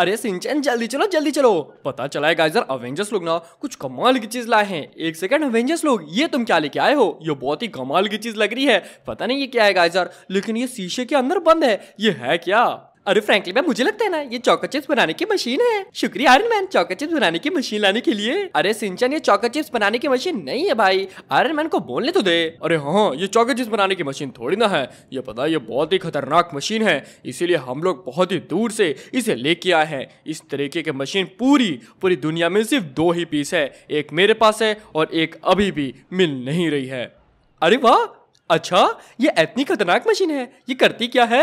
अरे सिंचन जल्दी चलो जल्दी चलो पता चला है गाइजर अवेंजर्स लोग ना कुछ कमाल की चीज लाए हैं एक सेकंड अवेंजर्स लोग ये तुम क्या लेके आए हो ये बहुत ही कमाल की चीज लग रही है पता नहीं ये क्या है गाइजर लेकिन ये शीशे के अंदर बंद है ये है क्या अरे फ्रेंकली मैं मुझे लगता है ना ये चौको चिप्स बनाने की मशीन है शुक्रिया आयरन मैन चौको चिप्स बनाने की मशीन लाने के लिए अरे सिंचन ये चौको चिप्स बनाने की मशीन नहीं है भाई आयरन मैन को बोलने तो दे अरे हाँ, हाँ ये चौको चिप्स बनाने की मशीन थोड़ी ना है ये पता ये बहुत ही खतरनाक मशीन है इसीलिए हम लोग बहुत ही दूर से इसे लेके आए हैं इस तरीके की मशीन पूरी पूरी दुनिया में सिर्फ दो ही पीस है एक मेरे पास है और एक अभी भी मिल नहीं रही है अरे वाह अच्छा ये इतनी खतरनाक मशीन है ये करती क्या है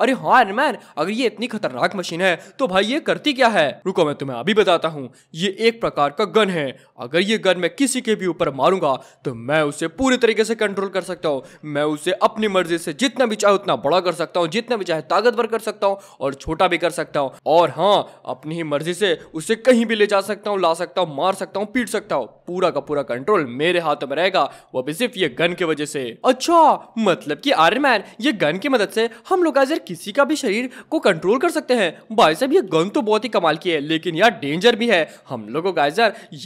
अरे हाँ मैन अगर ये इतनी खतरनाक मशीन है तो भाई ये करती क्या है रुको मैं तुम्हें अभी बताता हूँ ये एक प्रकार का गन है अगर ये गन मैं किसी के भी ऊपर मारूंगा तो मैं उसे पूरी तरीके से कंट्रोल कर सकता हूँ मैं उसे अपनी मर्जी से जितना भी चाहे उतना बड़ा कर सकता हूँ जितना भी चाहे ताकतवर कर सकता हूँ और छोटा भी कर सकता हूँ और हाँ अपनी ही मर्जी से उसे कहीं भी ले जा सकता हूँ ला सकता हूँ मार सकता हूँ पीट सकता हूँ पूरा का पूरा कंट्रोल मेरे हाथ में रहेगा वो भी सिर्फ ये गन की वजह से अच्छा मतलब की आयरन मैन ये गन की मदद से हम लोग आज किसी का भी शरीर को कंट्रोल कर सकते हैं भाई साहब ये गन तो बहुत ही कमाल की है लेकिन यार डेंजर भी है हम लोगों को गाइस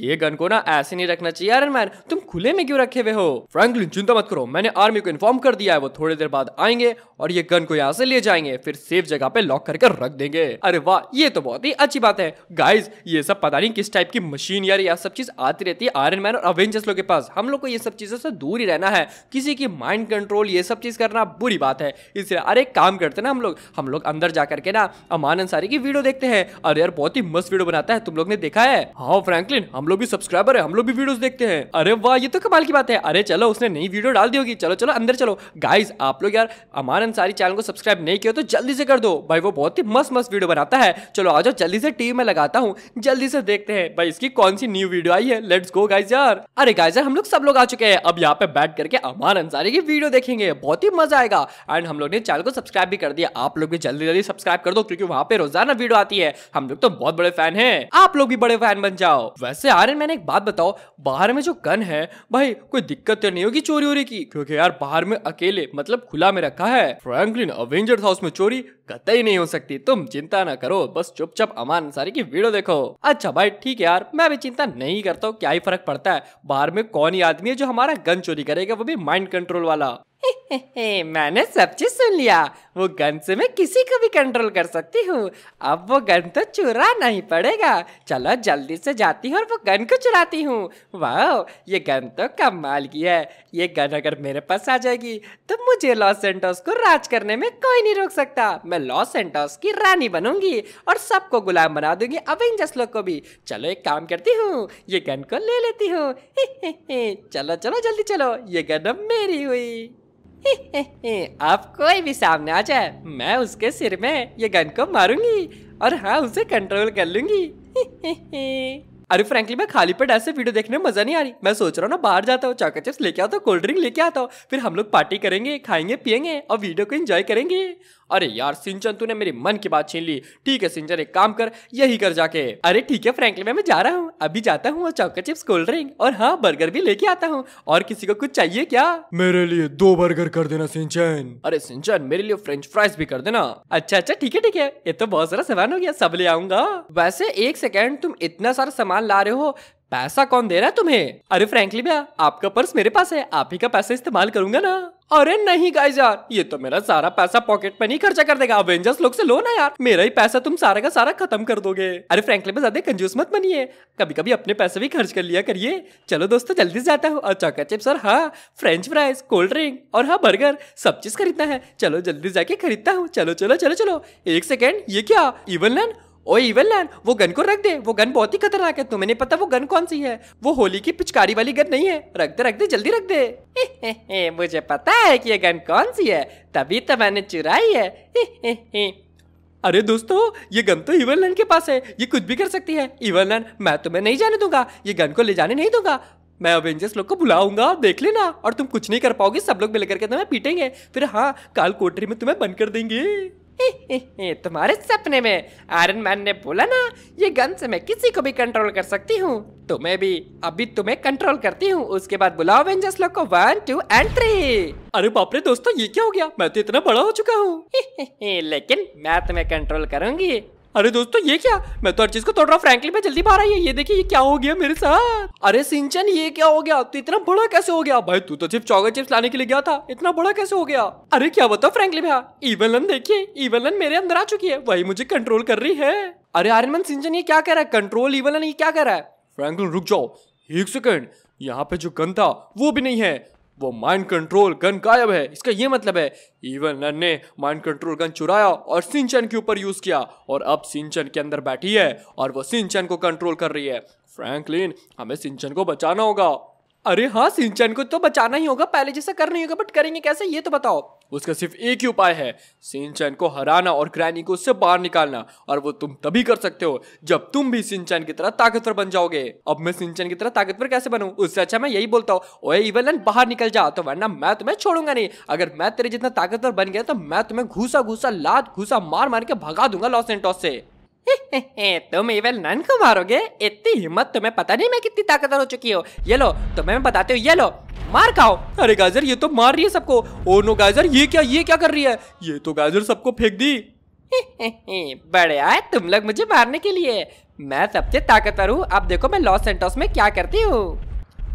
ये गन को ना ऐसे नहीं रखना चाहिए आयरन मैन तुम खुले में क्यों रखे हुए हो फ्रैंकलिन चिंता मत करो मैंने आर्मी को इन्फॉर्म कर दिया है वो थोड़ी देर बाद आएंगे और ये गन को यहाँ से ले जाएंगे फिर सेफ जगह पे लॉक करके रख देंगे अरे वाह ये तो बहुत ही अच्छी बात है गाइज ये सब पता नहीं किस टाइप की मशीन यार यह सब चीज आती रहती है आयरन मैन और अवेंजर्स लोग के पास हम लोग को ये सब चीजों से दूर ही रहना है किसी की माइंड कंट्रोल ये सब चीज करना बुरी बात है इसलिए अरे काम करते ना ना हम लोग हम लोग अंदर जा करके ना अमान अंसारी की वीडियो देखते हैं अरे यार बहुत ही मस्त वीडियो बनाता है तुम लोग ने देखा है हाँ फ्रैंकलिन हम लोग भी सब्सक्राइबर है हम लोग भी वीडियो देखते हैं अरे वाह ये तो कमाल की बात है अरे चलो उसने नई वीडियो डाल दी होगी चलो चलो अंदर चलो गाइज आप लोग यार अमान अंसारी चैनल को सब्सक्राइब नहीं किया तो जल्दी से कर दो भाई वो बहुत ही मस्त मस्त वीडियो बनाता है चलो आ जाओ जल्दी से टीवी में लगाता हूँ जल्दी से देखते हैं भाई इसकी कौन सी न्यू वीडियो आई है लेट्स गो गाइज यार अरे गाइज यार हम लोग सब लोग आ चुके हैं अब यहाँ पे बैठ करके अमान अंसारी की वीडियो देखेंगे बहुत ही मजा आएगा एंड हम लोग ने चैनल को सब्सक्राइब भी कर दिया दिया आप लोग भी जल्दी जल्दी सब्सक्राइब कर दो क्योंकि वहाँ पे रोजाना वीडियो आती है हम लोग तो बहुत बड़े फैन हैं आप लोग भी बड़े फैन बन जाओ वैसे आर्यन मैंने एक बात बताओ बाहर में जो गन है भाई कोई दिक्कत तो नहीं होगी चोरी वोरी की क्योंकि यार बाहर में अकेले मतलब खुला में रखा है फ्रैंकलिन अवेंजर हाउस में चोरी कतई नहीं हो सकती तुम चिंता ना करो बस चुपचाप अमान अंसारी की वीडियो देखो अच्छा भाई ठीक है यार मैं भी चिंता नहीं करता हूँ क्या ही फर्क पड़ता है बाहर में कौन ही आदमी है जो हमारा गन चोरी करेगा वो भी माइंड कंट्रोल वाला हे हे मैंने सब चीज सुन लिया वो गन से मैं किसी को भी कंट्रोल कर सकती हूँ अब वो गन तो चुरा नहीं पड़ेगा चलो जल्दी से जाती हूँ और वो गन को चुराती हूँ वाह ये गन तो कमाल की है ये गन अगर मेरे पास आ जाएगी तो मुझे लॉस एंटोस को राज करने में कोई नहीं रोक सकता मैं लॉस एंटोस की रानी बनूंगी और सबको गुलाम बना दूंगी अब इन जसलों को भी चलो एक काम करती हूँ ये गन को ले लेती हूँ चलो चलो जल्दी चलो ये गन अब मेरी हुई अब कोई भी सामने आ जाए मैं उसके सिर में ये गन को मारूंगी और हाँ उसे कंट्रोल कर लूंगी अरे फ्रेंकली मैं खाली पेट ऐसे वीडियो देखने में मजा नहीं आ रही मैं सोच रहा हूँ ना बाहर जाता हूँ चाका चिप्स लेके आता हूँ कोल्ड ड्रिंक लेके आता हूँ फिर हम लोग पार्टी करेंगे खाएंगे पियेंगे और वीडियो को इन्जॉय करेंगे अरे यार सिंचन तूने मेरे मन की बात छीन ली ठीक है सिंचन एक काम कर यही कर जाके अरे ठीक है फ्रेंकली मैं, जा रहा हूँ अभी जाता हूँ और चिप्स कोल्ड ड्रिंक और हाँ बर्गर भी लेके आता हूँ और किसी को कुछ चाहिए क्या मेरे लिए दो बर्गर कर देना सिंचन अरे सिंचन मेरे लिए फ्रेंच फ्राइज भी कर देना अच्छा अच्छा ठीक है ठीक है ये तो बहुत सारा सामान हो गया सब ले आऊंगा वैसे एक सेकेंड तुम इतना सारा सामान सामान ला रहे हो पैसा कौन दे रहा है तुम्हें अरे फ्रेंकली भैया आपका पर्स मेरे पास है आप ही का पैसा इस्तेमाल करूंगा ना अरे नहीं गाइस यार ये तो मेरा सारा पैसा पॉकेट में नहीं खर्चा कर देगा अवेंजर्स लोग से लो ना यार मेरा ही पैसा तुम सारा का सारा खत्म कर दोगे अरे फ्रेंकली में ज्यादा कंजूस मत बनिए कभी कभी अपने पैसे भी खर्च कर लिया करिए चलो दोस्तों जल्दी से जाता हूँ और चौका चिप्स और हाँ फ्रेंच फ्राइज कोल्ड ड्रिंक और हाँ बर्गर सब चीज खरीदना है चलो जल्दी जाके खरीदता हूँ चलो चलो चलो चलो एक सेकेंड ये क्या इवन लैंड ओ इवन वो गन को रख दे वो गन बहुत ही खतरनाक है तुम्हें नहीं पता वो गन कौन सी है वो होली की पिचकारी वाली गन नहीं है रख दे रख दे जल्दी रख दे मुझे पता है कि ये गन कौन सी है तभी तो मैंने चुराई है अरे दोस्तों ये गन तो इवन लैंड के पास है ये कुछ भी कर सकती है इवन लैन मैं तुम्हें नहीं जाने दूंगा ये गन को ले जाने नहीं दूंगा मैं अवेंजर्स लोग को बुलाऊंगा देख लेना और तुम कुछ नहीं कर पाओगे सब लोग मिलकर के तुम्हें पीटेंगे फिर हाँ काल कोटरी में तुम्हें बंद कर देंगे तुम्हारे सपने में आयरन मैन ने बोला ना ये गन से मैं किसी को भी कंट्रोल कर सकती हूँ तुम्हें भी अभी तुम्हें कंट्रोल करती हूँ उसके बाद बुलाओ वेंजर्स लोग को वन टू एंड थ्री अरे बाप रे दोस्तों ये क्या हो गया मैं तो इतना बड़ा हो चुका हूँ लेकिन मैं तुम्हें कंट्रोल करूंगी अरे दोस्तों तो ये क्या मैं तो हर चीज को तोड़ रहा फ्रैंकली मैं जल्दी बाहर आई है ये देखिए ये क्या हो गया मेरे साथ अरे सिंचन ये क्या हो गया तू तो इतना बड़ा कैसे हो गया भाई तू तो सिर्फ चौगा चिप्स लाने के लिए गया था इतना बड़ा कैसे हो गया अरे क्या बताओ फ्रेंकली भैया इवलन देखिए इवलन मेरे अंदर आ चुकी है वही मुझे कंट्रोल कर रही है अरे आर्यमन सिंचन ये क्या कह रहा है कंट्रोल इवलन ये क्या कह रहा है फ्रैंकलिन रुक जाओ एक सेकंड यहाँ पे जो गन था वो भी नहीं है वो माइंड कंट्रोल गन गायब है इसका ये मतलब है इवन नन ने माइंड कंट्रोल गन चुराया और सिंचन के ऊपर यूज किया और अब सिंचन के अंदर बैठी है और वो सिंचन को कंट्रोल कर रही है फ्रैंकलिन हमें सिंचन को बचाना होगा अरे हाँ सिंचन को तो बचाना ही होगा पहले जैसा कर नहीं होगा बट करेंगे कैसे ये तो बताओ उसका सिर्फ एक ही उपाय है सिंचन को हराना और ग्रैनी को उससे बाहर निकालना और वो तुम तभी कर सकते हो जब तुम भी सिंचन की तरह ताकतवर बन जाओगे अब मैं सिंचन की तरह ताकतवर कैसे बनू उससे अच्छा मैं यही बोलता हूँ बाहर निकल जा तो वरना मैं तुम्हें छोड़ूंगा नहीं अगर मैं तेरे जितना ताकतवर बन गया तो मैं तुम्हें घूसा घूसा लात घूसा मार मार के भगा दूंगा लॉस एंटॉस से तुम इवेल नन को मारोगे इतनी हिम्मत तुम्हें पता नहीं मैं कितनी ताकतवर हो चुकी हूँ ये लो तुम्हें बताते हो ये लो मार खाओ अरे गाजर ये तो मार रही है सबको ओ नो गाजर ये क्या ये क्या कर रही है ये तो गाजर सबको फेंक दी बड़े आए तुम लोग मुझे मारने के लिए मैं सबसे ताकतवर हूँ अब देखो मैं लॉस सेंटोस में क्या करती हूँ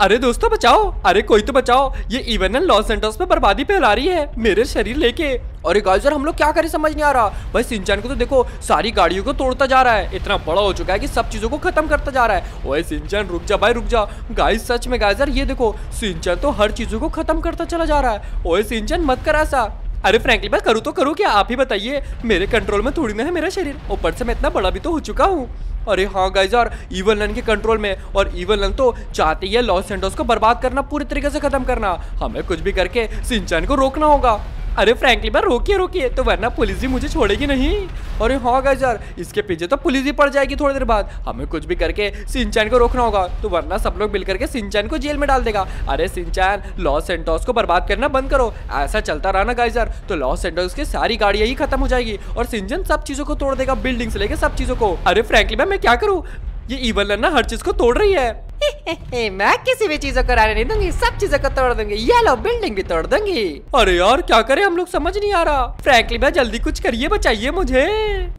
अरे दोस्तों बचाओ अरे कोई तो बचाओ ये इवन लॉस सेंटोस में बर्बादी फैला रही है मेरे शरीर लेके अरे गाइस सर हम लोग क्या करें समझ नहीं आ रहा भाई सिंचन को तो देखो सारी गाड़ियों को तोड़ता जा रहा है इतना बड़ा हो चुका है कि सब चीज़ों को खत्म करता जा रहा है ओए सिंचन रुक जा भाई रुक जा गाय सच में गाय सर ये देखो सिंचन तो हर चीज़ों को खत्म करता चला जा रहा है ओए सिंचन मत कर ऐसा अरे फ्रेंकली बस करूँ तो करूँ क्या आप ही बताइए मेरे कंट्रोल में थोड़ी ना है मेरा शरीर ऊपर से मैं इतना बड़ा भी तो हो चुका हूँ अरे हाँ गाइज यार इवन लन के कंट्रोल में और ईवन लन तो चाहती है लॉस एंडोस को बर्बाद करना पूरी तरीके से खत्म करना हमें कुछ भी करके सिंचन को रोकना होगा अरे फ्रैंकली भाई रोकिए रोकिए तो वरना पुलिस भी मुझे छोड़ेगी नहीं अरे हाँ गाइज यार इसके पीछे तो पुलिस भी पड़ जाएगी थोड़ी देर बाद हमें कुछ भी करके सिंचैन को रोकना होगा तो वरना सब लोग मिल करके सिंचैन को जेल में डाल देगा अरे सिंचैन लॉस सेंटोस को बर्बाद करना बंद करो ऐसा चलता रहा ना गाइज यार तो लॉस सेंटोस की सारी गाड़ियाँ ही खत्म हो जाएगी और सिंचन सब चीजों को तोड़ देगा बिल्डिंग से लेकर सब चीजों को अरे फ्रैंकली मैं क्या करूँ ये इवन लन्ना हर चीज को तोड़ रही है मैं किसी भी चीजों को रहने नहीं दूंगी सब चीजों को तोड़ दूंगी ये लो बिल्डिंग भी तोड़ दूंगी अरे यार क्या करें हम लोग समझ नहीं आ रहा फ्रैंकली भाई जल्दी कुछ करिए बचाइए मुझे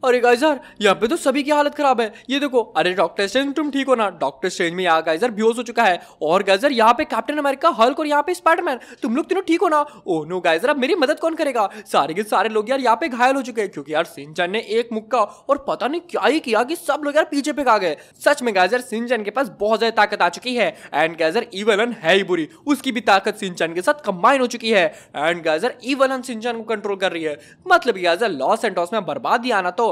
अरे गाइस यार यहाँ पे तो सभी की हालत खराब है ये देखो अरे डॉक्टर स्ट्रेंज तुम ठीक हो ना डॉक्टर स्ट्रेंज में यहाँ गाइजर बेहोश हो चुका है और गाइजर यहाँ पे कैप्टन अमेरिका हल्क और यहाँ पे स्पाइडरमैन तुम लोग तीनों ठीक हो ना ओह नो गाइजर अब मेरी मदद कौन करेगा सारे के सारे लोग यार यहाँ पे घायल हो चुके हैं क्योंकि यार सिंचन ने एक मुक्का और पता नहीं क्या ही किया कि सब लोग यार पीछे पे खा गए सच में गाइजर सिंचन के पास बहुत ज्यादा ताकत ताकत आ चुकी है एंड गैजर इवेलन है ही बुरी उसकी भी ताकत सिंचन के साथ कंबाइन हो चुकी है एंड गैजर इवेलन सिंचन को कंट्रोल कर रही है मतलब गैजर लॉस एंड टॉस में ही आना तो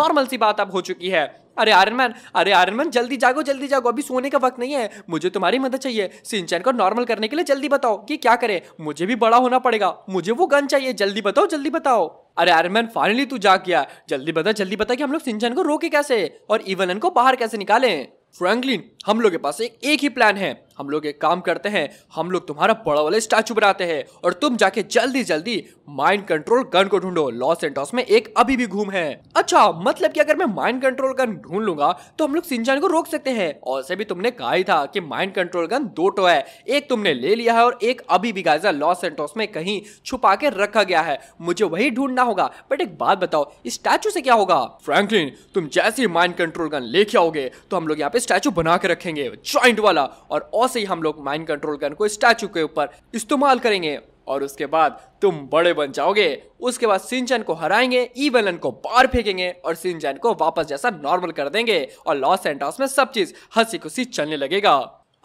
नॉर्मल सी बात अब हो चुकी है अरे आयरन मैन अरे आयरन मैन जल्दी जागो जल्दी जागो अभी सोने का वक्त नहीं है मुझे तुम्हारी मदद चाहिए सिंचन को नॉर्मल करने के लिए जल्दी बताओ कि क्या करे मुझे भी बड़ा होना पड़ेगा मुझे वो गन चाहिए जल्दी बताओ जल्दी बताओ अरे आयरन मैन फाइनली तू जाग गया जल्दी बता जल्दी बता कि हम लोग सिंचन को रोके कैसे और इवन को बाहर कैसे निकालें फ्रैंकलिन हम लोग के पास एक एक ही प्लान है हम लोग एक काम करते हैं हम लोग तुम्हारा बड़ा वाला स्टैचू बनाते हैं और तुम जाके जल्दी जल्दी माइंड कंट्रोल गन को ढूंढो लॉस एंटॉस में एक अभी भी घूम है अच्छा मतलब कि अगर मैं माइंड कंट्रोल गन ढूंढ लूंगा तो हम लोग सिंचान को रोक सकते हैं और से भी तुमने कहा ही था कि माइंड कंट्रोल गन दो टो तो है एक तुमने ले लिया है और एक अभी भी गाजा लॉस एंटॉस में कहीं छुपा के रखा गया है मुझे वही ढूंढना होगा बट एक बात बताओ इस स्टैचू से क्या होगा फ्रैंकलिन तुम जैसे ही माइंड कंट्रोल गन लेके आओगे तो हम लोग यहाँ पे स्टैचू बना के रखेंगे ज्वाइंट वाला और से ही हम लोग माइंड कंट्रोल गन को स्टैचू के ऊपर इस्तेमाल करेंगे और उसके बाद तुम बड़े बन जाओगे उसके बाद सिंचन को हराएंगे ईवेलन को बाहर फेंकेंगे और सिंचन को वापस जैसा नॉर्मल कर देंगे और लॉस एंड में सब चीज हंसी खुशी चलने लगेगा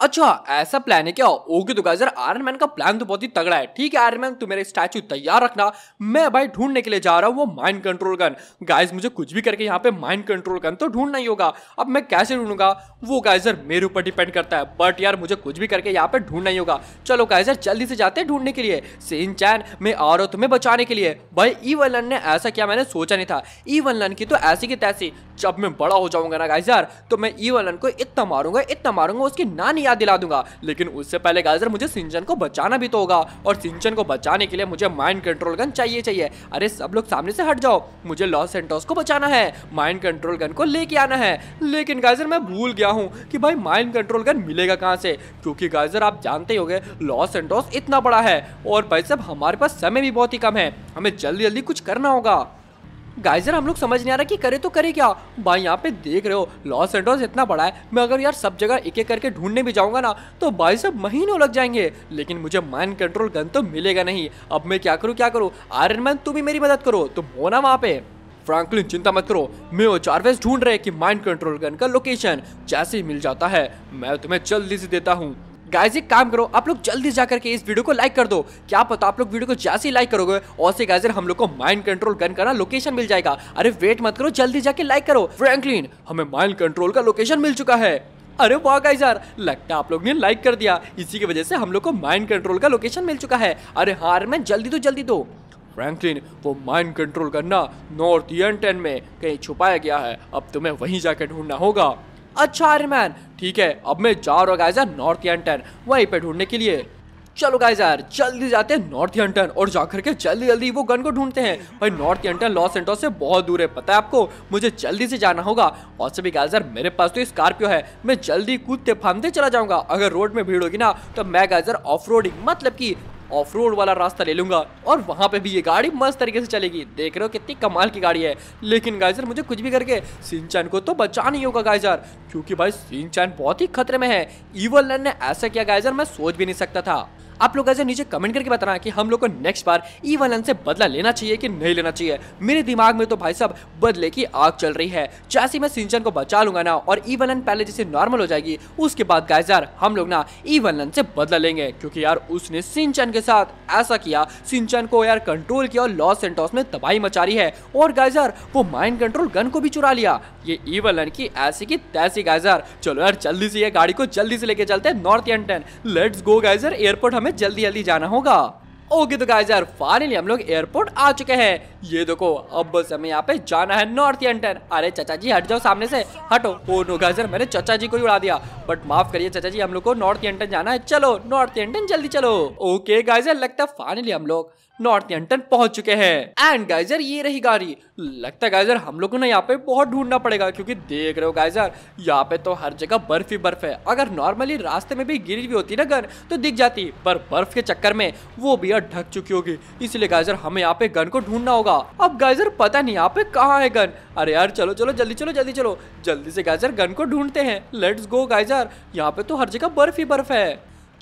अच्छा ऐसा प्लान है क्या ओके तो गाइजर आयरन मैन का प्लान तो बहुत ही तगड़ा है ठीक है आयरन मैन तू मेरे स्टैचू तैयार रखना मैं भाई ढूंढने के लिए जा रहा हूँ वो माइंड कंट्रोल गन गाइज मुझे कुछ भी करके यहाँ पे माइंड कंट्रोल गन तो ढूंढना ही होगा अब मैं कैसे ढूंढूंगा वो गाइजर मेरे ऊपर डिपेंड करता है बट यार मुझे कुछ भी करके यहाँ पे ढूंढना ही होगा चलो गाइजर जल्दी से जाते हैं ढूंढने के लिए सीन चैन मैं आ रहा तुम्हें बचाने के लिए भाई ई लन ने ऐसा किया मैंने सोचा नहीं था ई लन की तो ऐसी की तैसी जब मैं बड़ा हो जाऊंगा ना गाइजर तो मैं ईवन लन को इतना मारूंगा इतना मारूंगा उसकी नानी याद दिला दूंगा लेकिन उससे पहले गाजर मुझे सिंचन को बचाना भी तो होगा और सिंचन को बचाने के लिए मुझे माइंड कंट्रोल गन चाहिए चाहिए अरे सब लोग सामने से हट जाओ मुझे लॉस सेंटोस को बचाना है माइंड कंट्रोल गन को लेके आना है लेकिन गाइजर मैं भूल गया हूँ कि भाई माइंड कंट्रोल गन मिलेगा कहाँ से क्योंकि गाइजर आप जानते ही होंगे लॉस सेंटोस इतना बड़ा है और भाई साहब हमारे पास समय भी बहुत ही कम है हमें जल्दी जल्दी कुछ करना होगा गाइजर हम लोग समझ नहीं आ रहा कि करे तो करे क्या भाई यहाँ पे देख रहे हो लॉस एंडोस इतना बड़ा है मैं अगर यार सब जगह एक एक करके ढूंढने भी जाऊँगा ना तो भाई सब महीनों लग जाएंगे लेकिन मुझे माइंड कंट्रोल गन तो मिलेगा नहीं अब मैं क्या करूँ क्या करूँ आयरन मैन तुम भी मेरी मदद करो तुम तो हो ना वहाँ पे फ्रैंकलिन चिंता मत करो मैं वो चार्वेस ढूंढ रहे कि माइंड कंट्रोल गन का लोकेशन जैसे ही मिल जाता है मैं तुम्हें जल्दी से देता हूँ गाइज एक काम करो आप लोग जल्दी जाकर के इस वीडियो को लाइक कर दो क्या पता आप लोग वीडियो को जैसे ही लाइक करोगे और से गाइजर हम लोग को माइंड कंट्रोल गन का लोकेशन मिल जाएगा अरे वेट मत करो जल्दी जाके लाइक करो फ्रैंकलिन हमें माइंड कंट्रोल का लोकेशन मिल चुका है अरे वाह गाइज यार लगता आप लोग ने लाइक कर दिया इसी की वजह से हम लोग को माइंड कंट्रोल का लोकेशन मिल चुका है अरे हार हाँ अरे मैं जल्दी दो तो जल्दी दो फ्रैंकलिन वो माइंड कंट्रोल करना नॉर्थ ईस्टर्न में कहीं छुपाया गया है अब तुम्हें वहीं जाकर ढूंढना होगा अच्छा आर्यमैन ठीक है अब मैं जा रहा गाइस यार नॉर्थ एंटन वहीं पे ढूंढने के लिए चलो गाइस यार जल्दी जाते हैं नॉर्थ एंटन और जाकर के जल्दी जल्दी वो गन को ढूंढते हैं भाई नॉर्थ एंटन लॉस एंटोस से बहुत दूर है पता है आपको मुझे जल्दी से जाना होगा और सभी गाइस यार मेरे पास तो स्कॉर्पियो है मैं जल्दी कूदते फांदते चला जाऊंगा अगर रोड में भीड़ होगी ना तो मैं गाइजर ऑफ मतलब की ऑफ रोड वाला रास्ता ले लूंगा और वहां पे भी ये गाड़ी मस्त तरीके से चलेगी देख रहे हो कितनी कमाल की गाड़ी है लेकिन गाइजर मुझे कुछ भी करके सिंचन को तो बचा नहीं होगा गाइजर क्योंकि भाई सिंचन बहुत ही खतरे में है ईवल ने ऐसा किया गाइजर मैं सोच भी नहीं सकता था आप लोग ऐसे नीचे कमेंट करके बताना कि हम लोग को नेक्स्ट बार ई e वलन से बदला लेना चाहिए कि नहीं लेना चाहिए मेरे दिमाग में तो भाई साहब बदले की आग चल रही है जैसे मैं सिंचन को बचा लूंगा ना और ई e वलन पहले जैसे नॉर्मल हो जाएगी उसके बाद गाय यार हम लोग ना ई e वलन से बदला लेंगे क्योंकि यार उसने सिंचन के साथ ऐसा किया सिंचन को यार कंट्रोल किया और लॉस सेंटोस में तबाही मचा रही है और गाइस यार वो माइंड कंट्रोल गन को भी चुरा लिया ये ई वलन की ऐसी की तैसी गाइस यार चलो यार जल्दी से ये गाड़ी को जल्दी से लेके चलते नॉर्थ नॉर्थ एंटन लेट्स गो गाइस एयरपोर्ट हमें जल्दी जल्दी जाना होगा ओके तो गाइस यार फाइनली हम लोग एयरपोर्ट आ चुके हैं ये देखो अब बस हमें यहाँ पे जाना है नॉर्थ एंटर अरे चाचा जी हट जाओ सामने से हटो ओ नो गाजर मैंने चाचा जी को ही उड़ा दिया बट माफ करिए चाचा जी हम लोग को नॉर्थ एंटर जाना है चलो नॉर्थ एंटर जल्दी चलो ओके गाइजर लगता है फाइनली हम लोग नॉर्थ एंटन पहुंच चुके हैं एंड गाइजर ये रही गाड़ी लगता है गाइजर हम लोगों ने यहाँ पे बहुत ढूंढना पड़ेगा क्योंकि देख रहे हो गाइजर यहाँ पे तो हर जगह बर्फ ही बर्फ है अगर नॉर्मली रास्ते में भी गिरी हुई होती ना गन तो दिख जाती पर बर्फ के चक्कर में वो भी ढक चुकी होगी इसलिए गाइजर हमें यहाँ पे गन को ढूंढना होगा होगा अब गाइजर पता नहीं आप पे कहाँ है गन अरे यार चलो चलो जल्दी चलो जल्दी चलो जल्दी से गाइजर गन को ढूंढते हैं लेट्स गो गाइजर यहाँ पे तो हर जगह बर्फ ही बर्फ है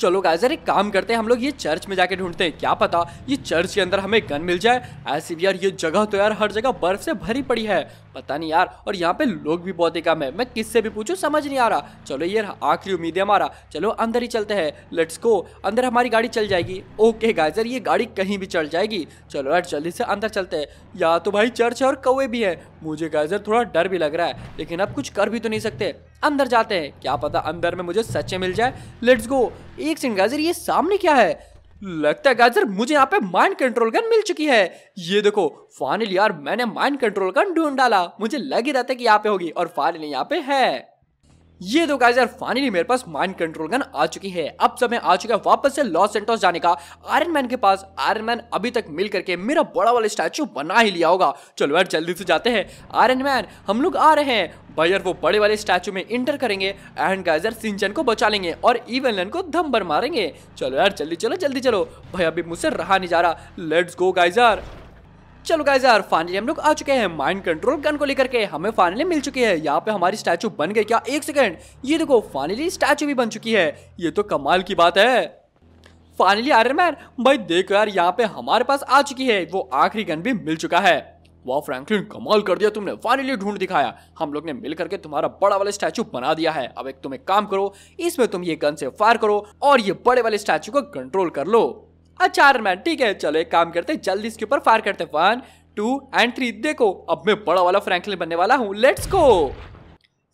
चलो गाइस एक काम करते हैं हम लोग ये चर्च में जाके ढूंढते हैं क्या पता ये चर्च के अंदर हमें गन मिल जाए ऐसी भी यार ये जगह तो यार हर जगह बर्फ से भरी पड़ी है पता नहीं यार और यहाँ पे लोग भी बहुत ही कम है मैं किससे भी पूछूँ समझ नहीं आ रहा चलो ये आखिरी उम्मीद है हमारा चलो अंदर ही चलते हैं लेट्स गो अंदर हमारी गाड़ी चल जाएगी ओके गाइजर ये गाड़ी कहीं भी चल जाएगी चलो यार जल्दी से अंदर चलते हैं या तो भाई चर्च है और कौए भी हैं मुझे गैजर थोड़ा डर भी लग रहा है लेकिन अब कुछ कर भी तो नहीं सकते अंदर जाते हैं क्या पता अंदर में मुझे सच्चे मिल जाए लेट्स गो एक सेकंड गैजर ये सामने क्या है लगता है गाजर मुझे यहाँ पे माइंड कंट्रोल गन मिल चुकी है ये देखो फाइनली यार मैंने माइंड कंट्रोल गन ढूंढ डाला मुझे लग ही रहता है कि यहाँ पे होगी और फाइनली यहाँ पे है ये तो गाइस यार फाइनली मेरे पास माइंड कंट्रोल गन आ चुकी है अब समय आ चुका है वापस से लॉस सेंटोस जाने का आयरन मैन के पास आयरन मैन अभी तक मिल करके मेरा बड़ा वाला स्टैचू बना ही लिया होगा चलो यार जल्दी से जाते हैं आयरन मैन हम लोग आ रहे हैं भाई यार वो बड़े वाले स्टैचू में इंटर करेंगे एंड गाइजर सिंचन को बचा लेंगे और इवन लन को धम भर मारेंगे चलो यार जल्दी चलो जल्दी चलो भाई अभी मुझसे रहा नहीं जा रहा लेट्स गो गाइजर चलो गाइस यार फाइनली हम लोग आ चुके हैं माइंड कंट्रोल गन को लेकर के हमें फाइनली मिल चुकी है यहाँ पे हमारी स्टैचू बन गई क्या एक सेकेंड ये देखो फाइनली स्टैचू भी बन चुकी है ये तो कमाल की बात है फाइनली आर मैन भाई देखो यार यहाँ पे हमारे पास आ चुकी है वो आखिरी गन भी मिल चुका है वाह फ्रैंकलिन कमाल कर दिया तुमने फाइनली ढूंढ दिखाया हम लोग ने मिल करके तुम्हारा बड़ा वाला स्टैचू बना दिया है अब एक तुम एक काम करो इसमें तुम ये गन से फायर करो और ये बड़े वाले स्टैचू को कंट्रोल कर लो अचार मैन ठीक है चलो एक काम करते हैं जल्दी इसके ऊपर फायर करते हैं वन टू एंड थ्री देखो अब मैं बड़ा वाला फ्रैंकलिन बनने वाला हूँ लेट्स गो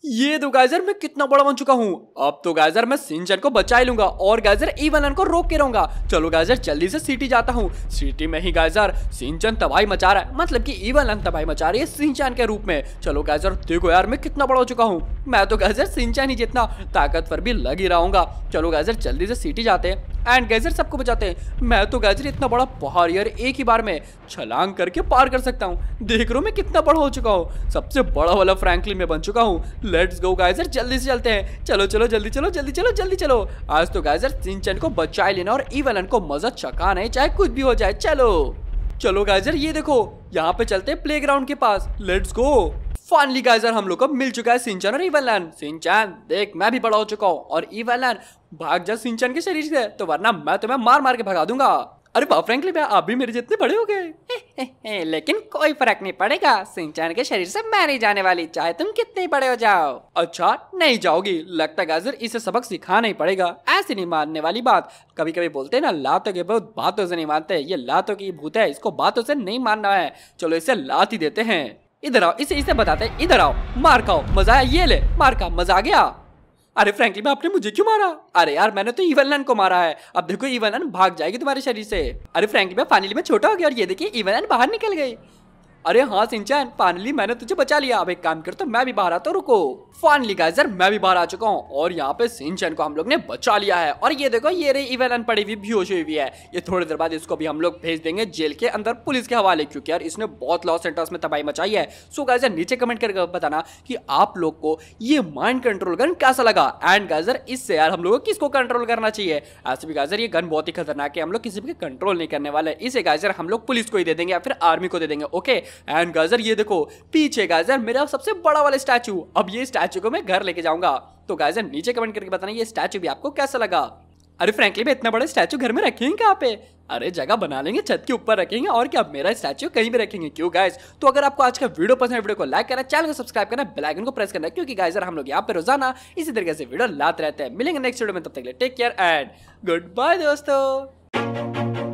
ये दो तो गाइजर मैं कितना बड़ा बन चुका हूँ अब तो गाइजर मैं सिंचन को बचा लूंगा और गाइजर इवन को रोक के रहूंगा चलो गाइजर जल्दी से सिटी जाता हूँ सिटी में ही गाइजर सिंचन तबाही मचा रहा है मतलब कि ईवलन तबाही मचा रही है सिंचन के रूप में चलो गाइजर देखो यार मैं कितना बड़ा हो चुका हूँ मैं तो गाइजर सिंचन ही जितना ताकतवर भी लग ही रहा चलो गाइजर जल्दी से सिटी जाते हैं एंड गैजर सबको बचाते हैं मैं तो गैजर इतना बड़ा पहाड़ यार एक ही बार में छलांग करके पार कर सकता हूँ देख रहा मैं कितना बड़ा हो चुका हूँ सबसे बड़ा वाला फ्रैंकली मैं बन चुका हूँ लेट्स गो गाइजर जल्दी से चलते हैं चलो चलो जल्दी चलो जल्दी चलो जल्दी चलो आज तो गाइजर सिंचन को बचाए लेना और इवलन को मजा चकाना है चाहे कुछ भी हो जाए चलो चलो गाइजर ये देखो यहाँ पे चलते हैं प्लेग्राउंड के पास लेट्स गो फाइनली गाइजर हम लोग को मिल चुका है सिंचन और इवालैन सिंचन देख मैं भी बड़ा हो चुका हूँ और इवालैन भाग जा सिंचन के शरीर से तो वरना मैं तुम्हें मार मार के भगा दूंगा अरे बाप फ्रेंकली भैया आप भी मेरे जितने बड़े हो गए लेकिन कोई फर्क नहीं पड़ेगा सिंचन के शरीर से मैं नहीं जाने वाली चाहे तुम कितने बड़े हो जाओ अच्छा नहीं जाओगी लगता गाजर इसे सबक सिखाना ही पड़ेगा ऐसी नहीं मानने वाली बात कभी कभी बोलते हैं ना लातों के बहुत बातों से नहीं मानते ये लातों की भूत है इसको बातों से नहीं मानना है चलो इसे लात ही देते हैं इधर आओ इसे इसे बताते हैं इधर आओ मार खाओ मजा आया ये ले मार का मजा आ गया अरे फ्रेंकली मैं आपने मुझे क्यों मारा अरे यार मैंने तो इवन को मारा है अब देखो इवन भाग जाएगी तुम्हारे शरीर से अरे फ्रेंकली मैं फाइनली में छोटा हो गया और ये देखिए इवन बाहर निकल गई अरे हाँ सिंचन फाइनली मैंने तुझे बचा लिया अब एक काम कर तो मैं भी बाहर आता रुको फाइनली गाइजर मैं भी बाहर आ चुका हूँ और यहाँ पे सिंचन को हम लोग ने बचा लिया है और ये देखो ये रे इवन अनपढ़ी हुई बेहोश हुई हुई है ये थोड़ी देर बाद इसको भी हम लोग भेज देंगे जेल के अंदर पुलिस के हवाले क्योंकि यार इसने बहुत लॉस सेंटर्स में तबाही मचाई है सो गाइजर नीचे कमेंट करके बताना कि आप लोग को ये माइंड कंट्रोल गन कैसा लगा एंड गाइजर इससे यार हम लोग को किसको कंट्रोल करना चाहिए ऐसे भी गाइजर ये गन बहुत ही खतरनाक है हम लोग किसी भी कंट्रोल नहीं करने वाले इसे गाइजर हम लोग पुलिस को ही दे देंगे या फिर आर्मी को दे देंगे ओके एंड गाजर ये देखो पीछे गाजर मेरा सबसे बड़ा वाला स्टैचू अब ये स्टैचू को मैं घर लेके जाऊंगा तो गाजर नीचे कमेंट करके बताना ये स्टैचू भी आपको कैसा लगा अरे फ्रेंकली मैं इतना बड़ा स्टैचू घर में रखेंगे कहाँ पे अरे जगह बना लेंगे छत के ऊपर रखेंगे और क्या मेरा स्टैचू कहीं भी रखेंगे क्यों गाइज तो अगर आपको आज का वीडियो पसंद है वीडियो को लाइक करना चैनल को सब्सक्राइब करना बेल आइकन को प्रेस करना क्योंकि गाइस हम लोग यहाँ पे रोजाना इसी तरीके से वीडियो लाते रहते हैं मिलेंगे नेक्स्ट वीडियो में तब तक के take care and goodbye दोस्तों